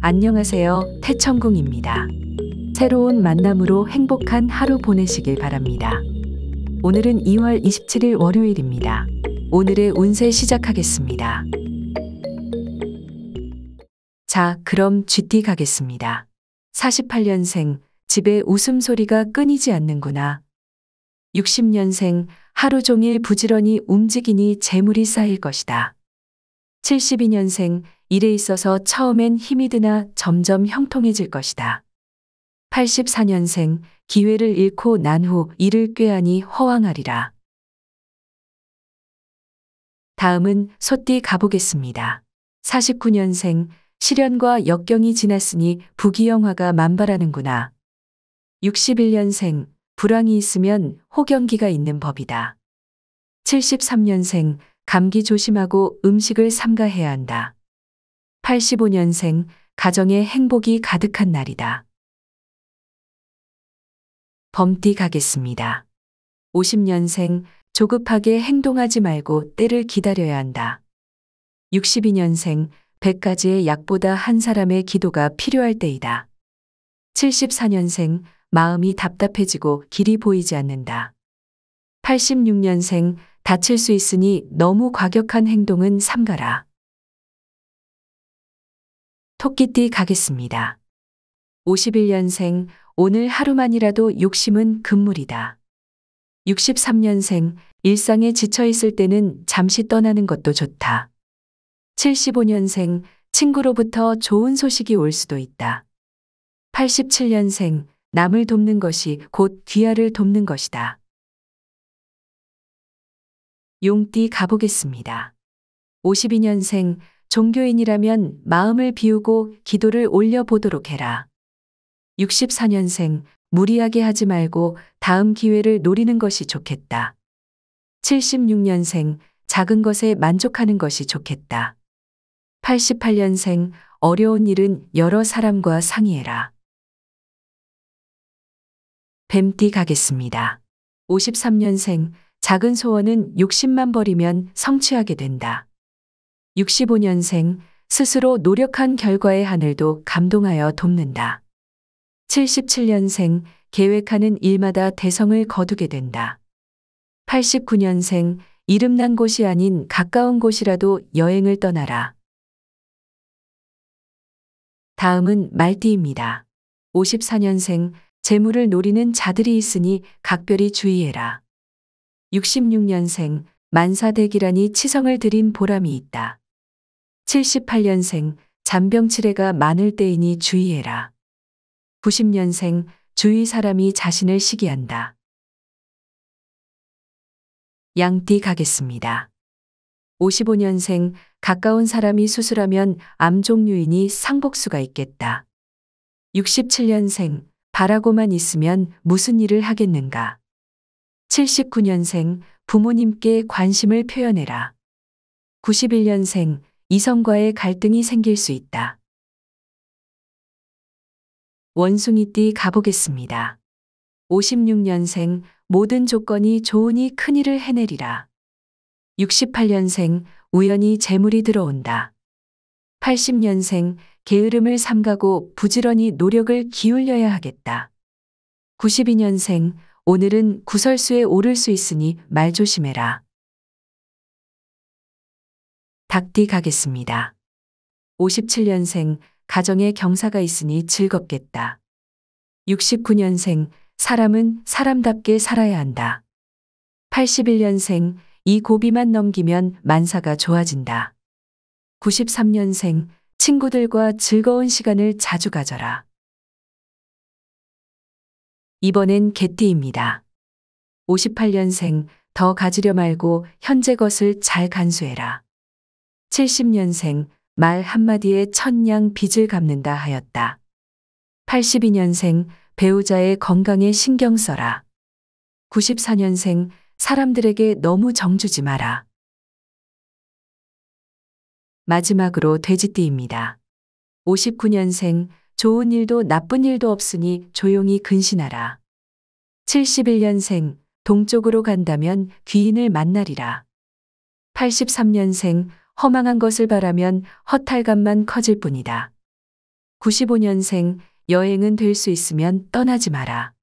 안녕하세요. 태천궁입니다. 새로운 만남으로 행복한 하루 보내시길 바랍니다. 오늘은 2월 27일 월요일입니다. 오늘의 운세 시작하겠습니다. 자, 그럼 GT 가겠습니다. 48년생, 집에 웃음소리가 끊이지 않는구나. 60년생, 하루 종일 부지런히 움직이니 재물이 쌓일 것이다. 72년생 일에 있어서 처음엔 힘이 드나 점점 형통해질 것이다. 84년생 기회를 잃고 난 후 일을 꾀하니 허황하리라. 다음은 소띠 가보겠습니다. 49년생 시련과 역경이 지났으니 부귀영화가 만발하는구나. 61년생 불황이 있으면 호경기가 있는 법이다. 73년생 감기 조심하고 음식을 삼가해야 한다. 85년생 가정의 행복이 가득한 날이다. 범띠 가겠습니다. 50년생 조급하게 행동하지 말고 때를 기다려야 한다. 62년생 100가지의 약보다 한 사람의 기도가 필요할 때이다. 74년생 마음이 답답해지고 길이 보이지 않는다. 86년생 다칠 수 있으니 너무 과격한 행동은 삼가라. 토끼띠 가겠습니다. 51년생, 오늘 하루만이라도 욕심은 금물이다. 63년생, 일상에 지쳐있을 때는 잠시 떠나는 것도 좋다. 75년생, 친구로부터 좋은 소식이 올 수도 있다. 87년생, 남을 돕는 것이 곧 귀하를 돕는 것이다. 용띠 가보겠습니다. 52년생 종교인이라면 마음을 비우고 기도를 올려보도록 해라. 64년생 무리하게 하지 말고 다음 기회를 노리는 것이 좋겠다. 76년생 작은 것에 만족하는 것이 좋겠다. 88년생 어려운 일은 여러 사람과 상의해라. 뱀띠 가겠습니다. 53년생 작은 소원은 60만 벌이면 성취하게 된다. 65년생 스스로 노력한 결과의 하늘도 감동하여 돕는다. 77년생 계획하는 일마다 대성을 거두게 된다. 89년생 이름난 곳이 아닌 가까운 곳이라도 여행을 떠나라. 다음은 말띠입니다. 54년생 재물을 노리는 자들이 있으니 각별히 주의해라. 66년생 만사대기라니 치성을 드린 보람이 있다. 78년생 잔병치레가 많을 때이니 주의해라. 90년생 주위 사람이 자신을 시기한다. 양띠 가겠습니다. 55년생 가까운 사람이 수술하면 암 종류이니 상복수가 있겠다. 67년생 바라고만 있으면 무슨 일을 하겠는가. 79년생 부모님께 관심을 표현해라. 91년생 이성과의 갈등이 생길 수 있다. 원숭이띠 가보겠습니다. 56년생 모든 조건이 좋으니 큰일을 해내리라. 68년생 우연히 재물이 들어온다. 80년생 게으름을 삼가고 부지런히 노력을 기울여야 하겠다. 92년생 오늘은 구설수에 오를 수 있으니 말 조심해라. 닭띠 가겠습니다. 57년생 가정에 경사가 있으니 즐겁겠다. 69년생 사람은 사람답게 살아야 한다. 81년생 이 고비만 넘기면 만사가 좋아진다. 93년생 친구들과 즐거운 시간을 자주 가져라. 이번엔개띠입니다 58년생 더 가지려 말고 현재 것을 잘 간수해라. 70년생 말 한마디에 천냥 빚을 갚는다 하였다. 82년생 배우자의 건강에 신경 써라. 94년생 사람들에게 너무 정주지 마라. 마지막으로 돼지띠입니다. 59년생 좋은 일도 나쁜 일도 없으니 조용히 근신하라. 71년생 동쪽으로 간다면 귀인을 만나리라. 83년생 허망한 것을 바라면 허탈감만 커질 뿐이다. 95년생 여행은 될 수 있으면 떠나지 마라.